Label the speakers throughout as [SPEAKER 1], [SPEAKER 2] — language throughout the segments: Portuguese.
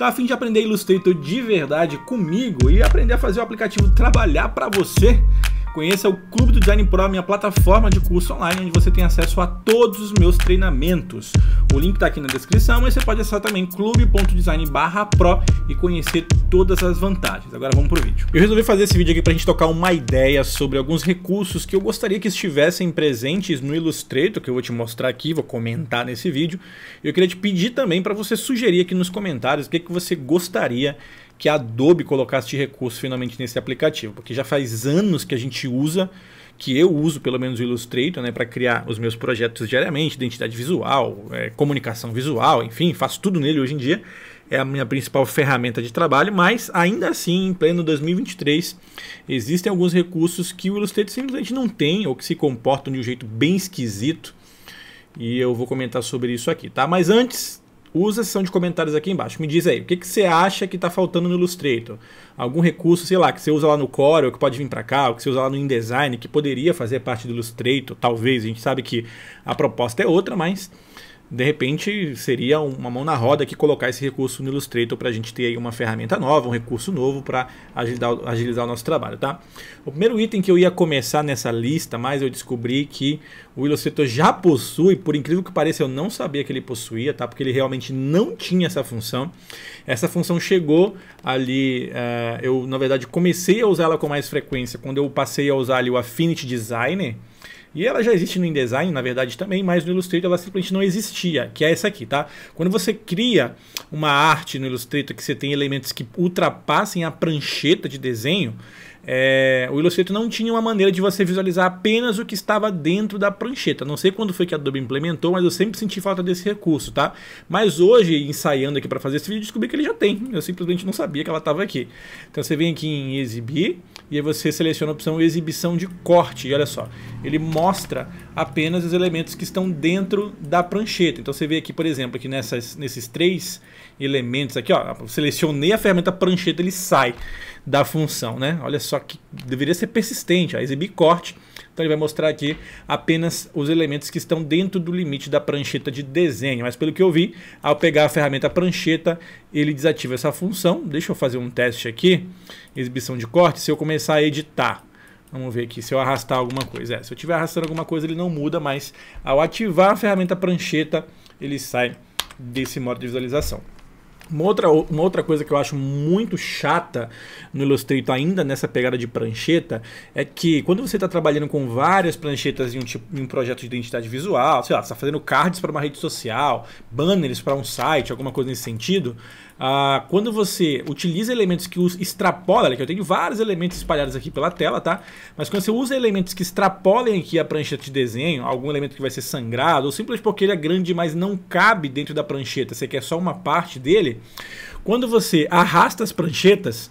[SPEAKER 1] Tá a fim de aprender Illustrator de verdade comigo e aprender a fazer o aplicativo trabalhar para você? Conheça o Clube do Design Pro, minha plataforma de curso online, onde você tem acesso a todos os meus treinamentos. O link está aqui na descrição, mas você pode acessar também clube.design/pro e conhecer todas as vantagens. Agora vamos pro vídeo. Eu resolvi fazer esse vídeo aqui para a gente tocar uma ideia sobre alguns recursos que eu gostaria que estivessem presentes no Illustrator, que eu vou te mostrar aqui, vou comentar nesse vídeo. Eu queria te pedir também para você sugerir aqui nos comentários o que, que você gostaria que a Adobe colocasse de recurso finalmente nesse aplicativo, porque já faz anos que a gente usa, que eu uso pelo menos o Illustrator, né, para criar os meus projetos diariamente, identidade visual, é, comunicação visual, enfim, faço tudo nele hoje em dia. É a minha principal ferramenta de trabalho, mas ainda assim, em pleno 2023, existem alguns recursos que o Illustrator simplesmente não tem ou que se comportam de um jeito bem esquisito e eu vou comentar sobre isso aqui, tá? Mas antes, usa a sessão de comentários aqui embaixo. Me diz aí, o que, que você acha que está faltando no Illustrator? Algum recurso, sei lá, que você usa lá no Core, ou que pode vir para cá, ou que você usa lá no InDesign, que poderia fazer parte do Illustrator, talvez. A gente sabe que a proposta é outra, mas de repente seria uma mão na roda que colocar esse recurso no Illustrator para a gente ter aí uma ferramenta nova, um recurso novo para agilizar, agilizar, o nosso trabalho, tá? O primeiro item que eu ia começar nessa lista, mas eu descobri que o Illustrator já possui, por incrível que pareça, eu não sabia que ele possuía, tá? Porque ele realmente não tinha essa função. Essa função chegou ali, uh, eu na verdade comecei a usá-la com mais frequência quando eu passei a usar ali o Affinity Designer, e ela já existe no InDesign, na verdade, também, mas no Illustrator ela simplesmente não existia, que é essa aqui, tá? Quando você cria uma arte no Illustrator que você tem elementos que ultrapassem a prancheta de desenho, é, o Illustrator não tinha uma maneira de você visualizar apenas o que estava dentro da prancheta. Não sei quando foi que a Adobe implementou, mas eu sempre senti falta desse recurso, tá? Mas hoje, ensaiando aqui para fazer esse vídeo, descobri que ele já tem. Eu simplesmente não sabia que ela estava aqui. Então você vem aqui em exibir e aí você seleciona a opção exibição de corte. E olha só, ele mostra apenas os elementos que estão dentro da prancheta. Então você vê aqui, por exemplo, que nessas, nesses três elementos aqui, ó, selecionei a ferramenta prancheta, ele sai da função, né? Olha só que deveria ser persistente, ó, exibir corte. Então ele vai mostrar aqui apenas os elementos que estão dentro do limite da prancheta de desenho. Mas pelo que eu vi, ao pegar a ferramenta prancheta, ele desativa essa função. Deixa eu fazer um teste aqui, exibição de corte. Se eu começar a editar, Vamos ver aqui se eu arrastar alguma coisa. É, se eu estiver arrastando alguma coisa, ele não muda, mas ao ativar a ferramenta prancheta, ele sai desse modo de visualização. Uma outra, uma outra coisa que eu acho muito chata no Illustrator ainda nessa pegada de prancheta é que quando você está trabalhando com várias pranchetas em um, tipo, em um projeto de identidade visual, sei lá, você está fazendo cards para uma rede social, banners para um site, alguma coisa nesse sentido, ah, quando você utiliza elementos que os extrapolam, que eu tenho vários elementos espalhados aqui pela tela, tá? Mas quando você usa elementos que extrapolem aqui a prancheta de desenho, algum elemento que vai ser sangrado, ou simplesmente porque ele é grande, mas não cabe dentro da prancheta, você quer só uma parte dele, quando você arrasta as pranchetas,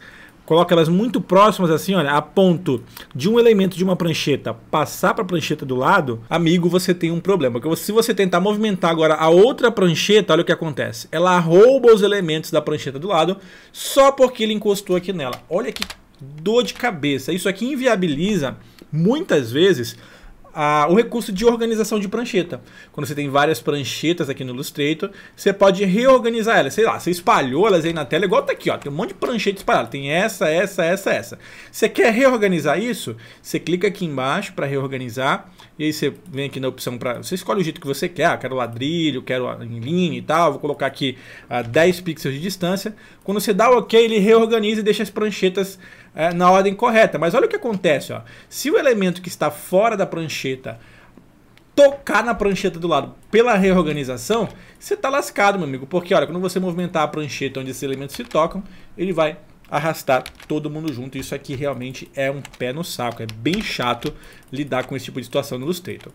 [SPEAKER 1] coloca elas muito próximas assim, olha, a ponto de um elemento de uma prancheta passar para a prancheta do lado, amigo, você tem um problema. Porque se você tentar movimentar agora a outra prancheta, olha o que acontece. Ela rouba os elementos da prancheta do lado só porque ele encostou aqui nela. Olha que dor de cabeça. Isso aqui inviabiliza muitas vezes a, o recurso de organização de prancheta. Quando você tem várias pranchetas aqui no Illustrator, você pode reorganizar elas. Sei lá, você espalhou elas aí na tela, igual tá aqui, ó. Tem um monte de prancheta espalhada. Tem essa, essa, essa, essa. Você quer reorganizar isso? Você clica aqui embaixo para reorganizar. E aí você vem aqui na opção para... Você escolhe o jeito que você quer. Ah, quero ladrilho, quero em linha e tal. Vou colocar aqui a ah, 10 pixels de distância. Quando você dá o OK, ele reorganiza e deixa as pranchetas é, na ordem correta. Mas olha o que acontece, ó. Se o elemento que está fora da prancheta tocar na prancheta do lado pela reorganização, você está lascado, meu amigo. Porque, olha, quando você movimentar a prancheta onde esses elementos se tocam, ele vai arrastar todo mundo junto. Isso aqui realmente é um pé no saco. É bem chato lidar com esse tipo de situação no Illustrator.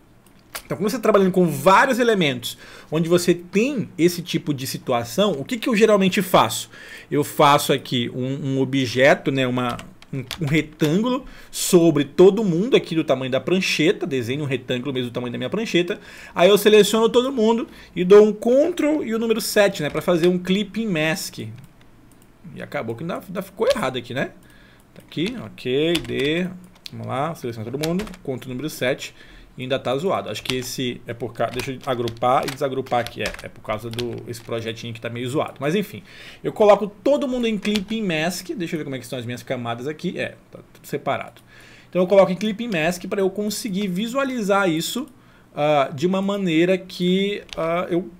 [SPEAKER 1] Então, quando você está trabalhando com vários elementos, onde você tem esse tipo de situação, o que, que eu geralmente faço? Eu faço aqui um, um objeto, né, uma, um, um, retângulo sobre todo mundo aqui do tamanho da prancheta, desenho um retângulo mesmo do tamanho da minha prancheta, aí eu seleciono todo mundo e dou um CTRL e o número 7, né, para fazer um clipping mask. E acabou que ainda, ainda ficou errado aqui, né? Tá aqui, ok, D, vamos lá, seleciona todo mundo, CTRL número 7 ainda tá zoado. Acho que esse é por causa. Deixa eu agrupar e desagrupar aqui. É, é por causa do esse projetinho que tá meio zoado. Mas enfim, eu coloco todo mundo em Clipping Mask. Deixa eu ver como é que estão as minhas camadas aqui. É, tá tudo separado. Então eu coloco em Clipping Mask para eu conseguir visualizar isso uh, de uma maneira que uh, eu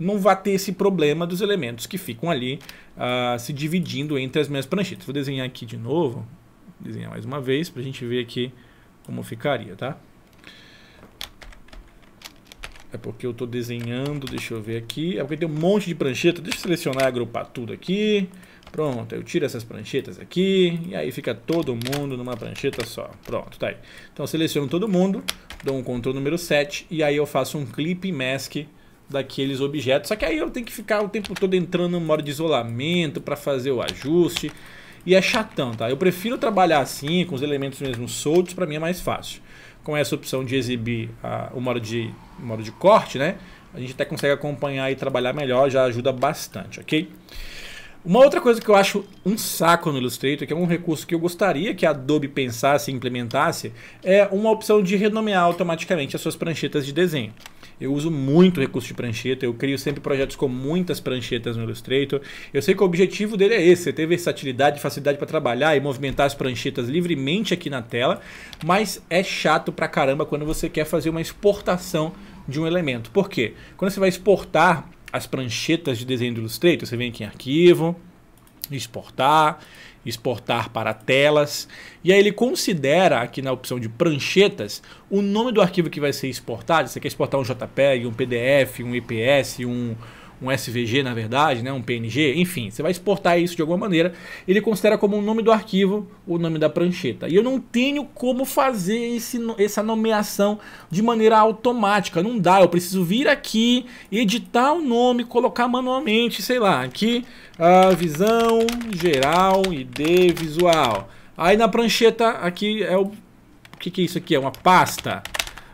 [SPEAKER 1] não vá ter esse problema dos elementos que ficam ali uh, se dividindo entre as minhas pranchetas. Vou desenhar aqui de novo, desenhar mais uma vez para a gente ver aqui como ficaria, tá? É porque eu estou desenhando, deixa eu ver aqui. É porque tem um monte de prancheta. Deixa eu selecionar e agrupar tudo aqui. Pronto, eu tiro essas pranchetas aqui. E aí fica todo mundo numa prancheta só. Pronto, tá aí. Então seleciono todo mundo, dou um Ctrl número 7. E aí eu faço um clip mask daqueles objetos. Só que aí eu tenho que ficar o tempo todo entrando no modo de isolamento para fazer o ajuste. E é chatão, tá? Eu prefiro trabalhar assim, com os elementos mesmo soltos, para mim é mais fácil com essa opção de exibir ah, o, modo de, o modo de corte, né? A gente até consegue acompanhar e trabalhar melhor, já ajuda bastante, ok? Uma outra coisa que eu acho um saco no Illustrator, que é um recurso que eu gostaria que a Adobe pensasse e implementasse, é uma opção de renomear automaticamente as suas pranchetas de desenho. Eu uso muito recurso de prancheta, eu crio sempre projetos com muitas pranchetas no Illustrator. Eu sei que o objetivo dele é esse, é ter versatilidade, facilidade para trabalhar e movimentar as pranchetas livremente aqui na tela, mas é chato pra caramba quando você quer fazer uma exportação de um elemento. Por quê? Quando você vai exportar as pranchetas de desenho do Illustrator. Você vem aqui em arquivo, exportar, exportar para telas. E aí ele considera aqui na opção de pranchetas o nome do arquivo que vai ser exportado. Você quer exportar um JPEG, um PDF, um IPS, um, um SVG na verdade, né, um PNG, enfim, você vai exportar isso de alguma maneira. Ele considera como o nome do arquivo o nome da prancheta. E eu não tenho como fazer esse, essa nomeação de maneira automática, não dá. Eu preciso vir aqui, editar o nome, colocar manualmente, sei lá, aqui a visão geral ID visual. Aí na prancheta aqui é o que, que é isso aqui? É uma pasta.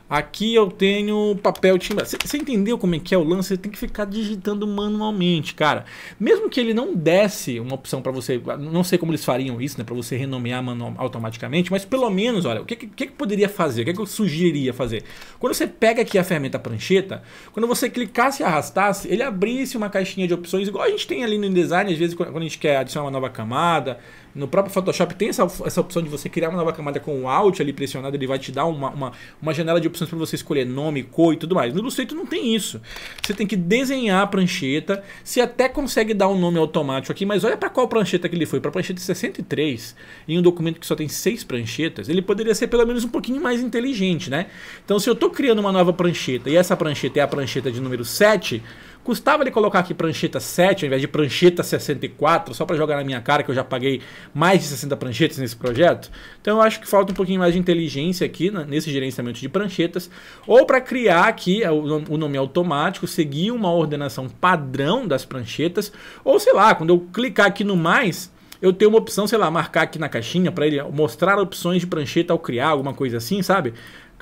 [SPEAKER 1] Aqui eu tenho papel timbrado. Você entendeu como é que é o lance? Você tem que ficar digitando manualmente, cara. Mesmo que ele não desse uma opção para você, ah, não sei como eles fariam isso, né, para você renomear automaticamente, mas pelo menos, olha, o que, que, que poderia fazer? O que, que eu sugeriria fazer? Quando você pega aqui a ferramenta prancheta, quando você clicasse e arrastasse, ele abrisse uma caixinha de opções, igual a gente tem ali no InDesign, às vezes quando a gente quer adicionar uma nova camada, no próprio Photoshop tem essa, essa opção de você criar uma nova camada com o Alt ali pressionado, ele vai te dar uma, uma, uma janela de opções para você escolher nome, cor e tudo mais. No Illustrator não tem isso. Você tem que desenhar a prancheta, você até consegue dar um nome automático aqui, mas olha para qual prancheta que ele foi, para a prancheta 63, em um documento que só tem seis pranchetas, ele poderia ser pelo menos um pouquinho mais inteligente, né? Então se eu estou criando uma nova prancheta e essa prancheta é a prancheta de número 7, Custava ele colocar aqui prancheta 7 ao invés de prancheta 64, só para jogar na minha cara que eu já paguei mais de 60 pranchetas nesse projeto? Então eu acho que falta um pouquinho mais de inteligência aqui né, nesse gerenciamento de pranchetas. Ou para criar aqui é, o nome automático, seguir uma ordenação padrão das pranchetas. Ou sei lá, quando eu clicar aqui no mais, eu tenho uma opção, sei lá, marcar aqui na caixinha para ele mostrar opções de prancheta ao criar, alguma coisa assim, sabe?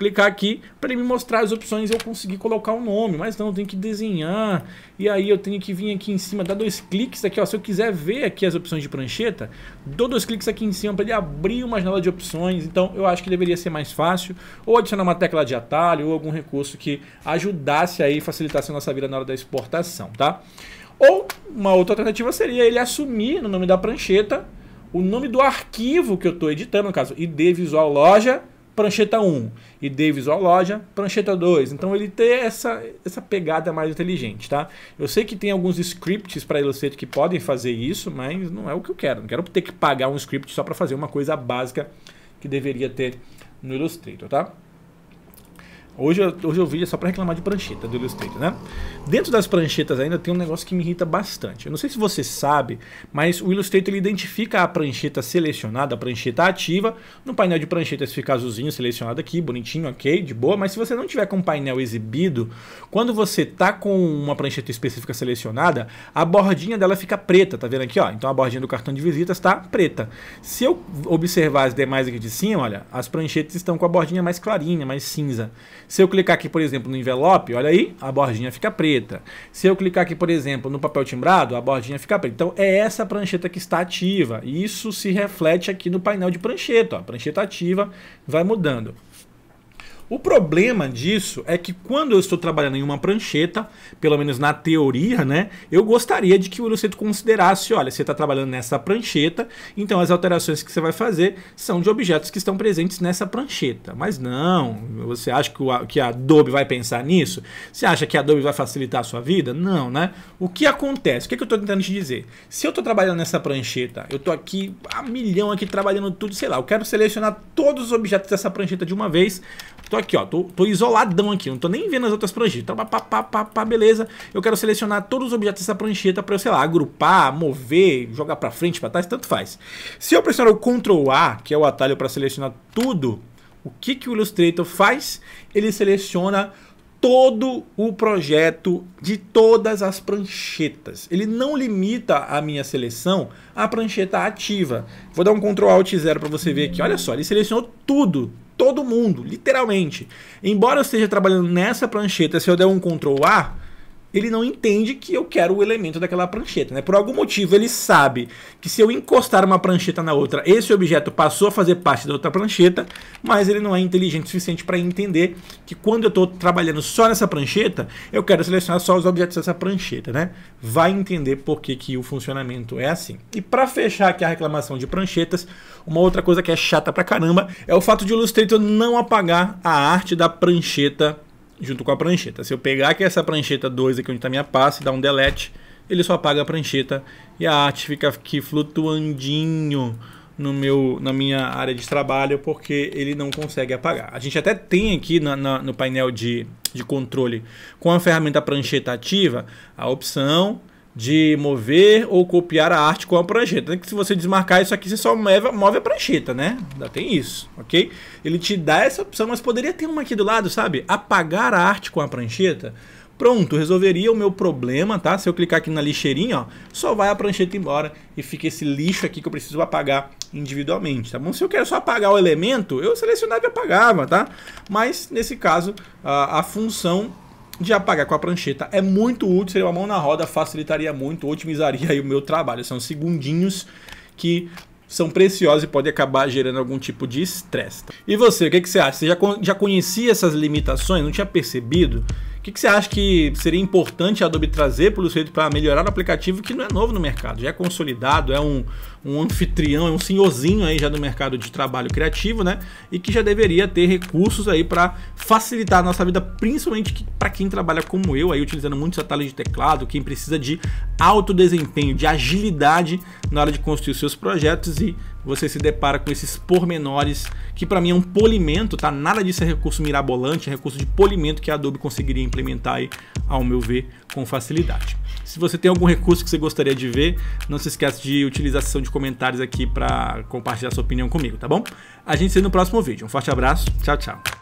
[SPEAKER 1] clicar aqui para ele me mostrar as opções eu conseguir colocar o um nome. Mas não, eu tenho que desenhar. E aí eu tenho que vir aqui em cima, dar dois cliques aqui, ó. Se eu quiser ver aqui as opções de prancheta, dou dois cliques aqui em cima para ele abrir uma janela de opções. Então eu acho que deveria ser mais fácil. Ou adicionar uma tecla de atalho ou algum recurso que ajudasse aí, facilitasse a nossa vida na hora da exportação, tá? Ou uma outra alternativa seria ele assumir no nome da prancheta o nome do arquivo que eu estou editando, no caso, ID Visual Loja, prancheta 1 e Davis ou a loja, prancheta 2. Então ele tem essa, essa pegada mais inteligente, tá? Eu sei que tem alguns scripts para Illustrator que podem fazer isso, mas não é o que eu quero. Não quero ter que pagar um script só para fazer uma coisa básica que deveria ter no Illustrator, tá? Hoje eu, hoje eu vi só para reclamar de prancheta do Illustrator, né? Dentro das pranchetas ainda tem um negócio que me irrita bastante. Eu não sei se você sabe, mas o Illustrator ele identifica a prancheta selecionada, a prancheta ativa. No painel de pranchetas fica azulzinho, selecionado aqui, bonitinho, ok, de boa. Mas se você não tiver com o painel exibido, quando você tá com uma prancheta específica selecionada, a bordinha dela fica preta, tá vendo aqui, ó? Então a bordinha do cartão de visitas tá preta. Se eu observar as demais aqui de cima, olha, as pranchetas estão com a bordinha mais clarinha, mais cinza. Se eu clicar aqui, por exemplo, no envelope, olha aí, a bordinha fica preta. Se eu clicar aqui, por exemplo, no papel timbrado, a bordinha fica preta. Então é essa prancheta que está ativa. E isso se reflete aqui no painel de prancheta. Ó. A prancheta ativa vai mudando. O problema disso é que quando eu estou trabalhando em uma prancheta, pelo menos na teoria, né, eu gostaria de que o Illustrator considerasse, olha, você está trabalhando nessa prancheta, então as alterações que você vai fazer são de objetos que estão presentes nessa prancheta. Mas não, você acha que, o, que a Adobe vai pensar nisso? Você acha que a Adobe vai facilitar a sua vida? Não, né? O que acontece? O que, é que eu estou tentando te dizer? Se eu estou trabalhando nessa prancheta, eu estou aqui a milhão aqui trabalhando tudo, sei lá, eu quero selecionar todos os objetos dessa prancheta de uma vez, estou aqui, ó, tô, tô isoladão aqui, não tô nem vendo as outras pranchetas. pá, pá, pá, pá, beleza. Eu quero selecionar todos os objetos dessa prancheta pra eu, sei lá, agrupar, mover, jogar pra frente, pra trás, tanto faz. Se eu pressionar o Ctrl A, que é o atalho para selecionar tudo, o que, que o Illustrator faz? Ele seleciona todo o projeto de todas as pranchetas. Ele não limita a minha seleção à prancheta ativa. Vou dar um Ctrl Alt 0 para você ver aqui. Olha só, ele selecionou tudo, todo mundo, literalmente. Embora eu esteja trabalhando nessa prancheta, se eu der um Ctrl A, ele não entende que eu quero o elemento daquela prancheta. Né? Por algum motivo, ele sabe que se eu encostar uma prancheta na outra, esse objeto passou a fazer parte da outra prancheta, mas ele não é inteligente o suficiente para entender que quando eu estou trabalhando só nessa prancheta, eu quero selecionar só os objetos dessa prancheta. Né? Vai entender por que, que o funcionamento é assim. E para fechar aqui a reclamação de pranchetas, uma outra coisa que é chata pra caramba é o fato de o Illustrator não apagar a arte da prancheta junto com a prancheta. Se eu pegar aqui essa prancheta 2 aqui onde está minha pasta e dar um delete, ele só apaga a prancheta e a arte fica aqui flutuandinho no meu, na minha área de trabalho porque ele não consegue apagar. A gente até tem aqui na, na, no painel de, de controle com a ferramenta prancheta ativa a opção de mover ou copiar a arte com a prancheta. Que se você desmarcar isso aqui, você só move, a prancheta, né? Ainda tem isso, ok? Ele te dá essa opção, mas poderia ter uma aqui do lado, sabe? Apagar a arte com a prancheta. Pronto, resolveria o meu problema, tá? Se eu clicar aqui na lixeirinha, ó, só vai a prancheta embora e fica esse lixo aqui que eu preciso apagar individualmente, tá bom? Se eu quero só apagar o elemento, eu selecionava e apagava, tá? Mas, nesse caso, a, a função de apagar com a prancheta é muito útil, seria uma mão na roda, facilitaria muito, otimizaria o meu trabalho. São segundinhos que são preciosos e podem acabar gerando algum tipo de estresse. E você, o que, que você acha? Você já, já conhecia essas limitações? Não tinha percebido? O que, que, você acha que seria importante a Adobe trazer para o para melhorar o aplicativo que não é novo no mercado? Já é consolidado, é um, um anfitrião, é um senhorzinho aí já do mercado de trabalho criativo, né? E que já deveria ter recursos aí para facilitar a nossa vida, principalmente para quem trabalha como eu, aí utilizando muitos atalhos de teclado, quem precisa de alto desempenho, de agilidade na hora de construir seus projetos e você se depara com esses pormenores que para mim é um polimento, tá? Nada disso é recurso mirabolante, é recurso de polimento que a Adobe conseguiria implementar aí, ao meu ver, com facilidade. Se você tem algum recurso que você gostaria de ver, não se esqueça de utilização de comentários aqui para compartilhar sua opinião comigo, tá bom? A gente se vê no próximo vídeo. Um forte abraço, tchau, tchau.